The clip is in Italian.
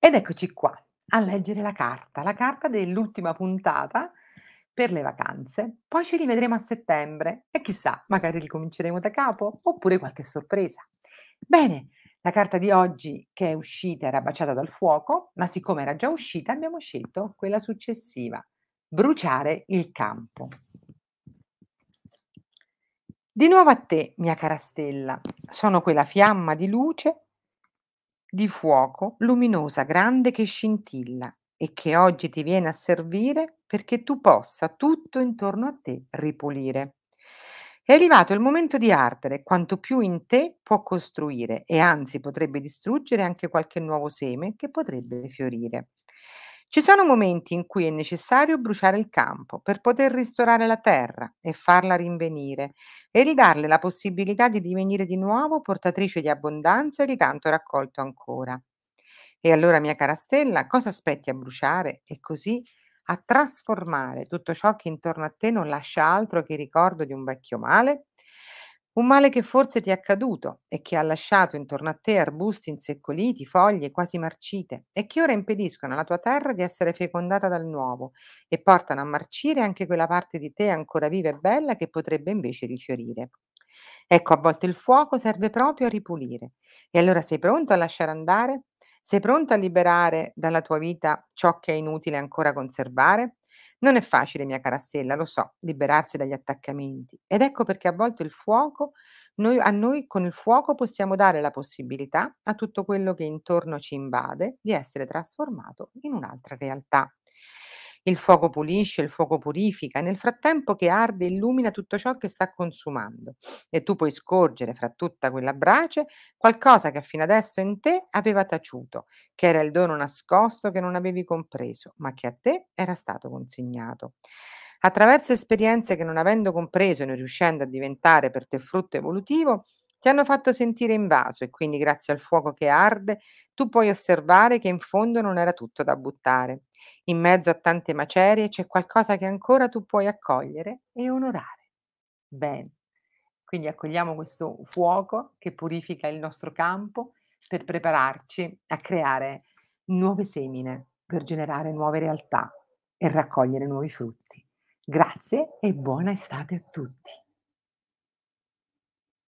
Ed eccoci qua a leggere la carta, la carta dell'ultima puntata per le vacanze. Poi ci rivedremo a settembre e chissà, magari ricominceremo da capo oppure qualche sorpresa. Bene, la carta di oggi che è uscita era baciata dal fuoco, ma siccome era già uscita abbiamo scelto quella successiva, bruciare il campo. Di nuovo a te, mia cara stella, sono quella fiamma di luce di fuoco luminosa grande che scintilla e che oggi ti viene a servire perché tu possa tutto intorno a te ripulire. È arrivato il momento di ardere, quanto più in te può costruire e anzi potrebbe distruggere anche qualche nuovo seme che potrebbe fiorire. Ci sono momenti in cui è necessario bruciare il campo per poter ristorare la terra e farla rinvenire e ridarle la possibilità di divenire di nuovo portatrice di abbondanza e di tanto raccolto ancora. E allora, mia cara stella, cosa aspetti a bruciare e così a trasformare tutto ciò che intorno a te non lascia altro che il ricordo di un vecchio male? Un male che forse ti è accaduto e che ha lasciato intorno a te arbusti inseccoliti, foglie quasi marcite e che ora impediscono alla tua terra di essere fecondata dal nuovo e portano a marcire anche quella parte di te ancora viva e bella che potrebbe invece rifiorire. Ecco, a volte il fuoco serve proprio a ripulire. E allora sei pronto a lasciare andare? Sei pronto a liberare dalla tua vita ciò che è inutile ancora conservare? Non è facile, mia cara stella, lo so, liberarsi dagli attaccamenti. Ed ecco perché a volte il fuoco, noi, a noi con il fuoco possiamo dare la possibilità a tutto quello che intorno ci invade di essere trasformato in un'altra realtà. Il fuoco pulisce, il fuoco purifica, e nel frattempo che arde illumina tutto ciò che sta consumando. E tu puoi scorgere fra tutta quella brace qualcosa che fino adesso in te aveva taciuto, che era il dono nascosto che non avevi compreso, ma che a te era stato consegnato. Attraverso esperienze che non avendo compreso e non riuscendo a diventare per te frutto evolutivo, ti hanno fatto sentire invaso e quindi grazie al fuoco che arde tu puoi osservare che in fondo non era tutto da buttare. In mezzo a tante macerie c'è qualcosa che ancora tu puoi accogliere e onorare. Bene, quindi accogliamo questo fuoco che purifica il nostro campo per prepararci a creare nuove semine, per generare nuove realtà e raccogliere nuovi frutti. Grazie e buona estate a tutti.